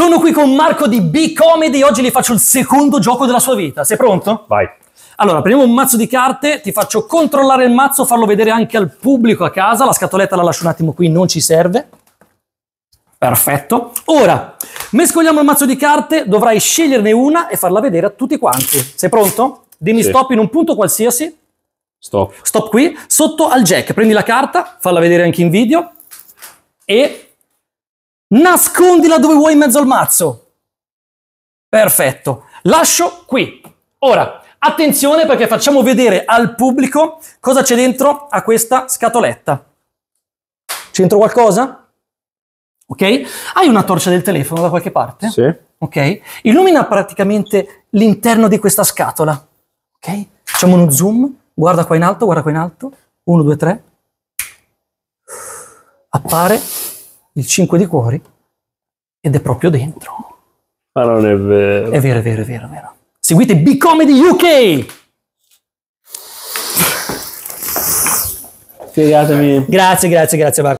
Sono qui con Marco di B-Comedy, oggi gli faccio il secondo gioco della sua vita. Sei pronto? Vai. Allora, prendiamo un mazzo di carte, ti faccio controllare il mazzo, farlo vedere anche al pubblico a casa. La scatoletta la lascio un attimo qui, non ci serve. Perfetto. Ora, mescoliamo il mazzo di carte, dovrai sceglierne una e farla vedere a tutti quanti. Sei pronto? Dimmi sì. stop in un punto qualsiasi. Stop. Stop qui, sotto al jack. Prendi la carta, falla vedere anche in video e Nascondila dove vuoi in mezzo al mazzo. Perfetto. Lascio qui. Ora, attenzione perché facciamo vedere al pubblico cosa c'è dentro a questa scatoletta. C'entro qualcosa? Ok? Hai una torcia del telefono da qualche parte? Sì. Ok? Illumina praticamente l'interno di questa scatola. Ok? Facciamo uno zoom. Guarda qua in alto, guarda qua in alto. 1, 2, 3. Appare il 5 di cuori ed è proprio dentro. Ma non è vero. È vero, è vero, è vero, è vero. Seguite B-Comedy UK! Spiegatemi. Grazie, grazie, grazie Marco.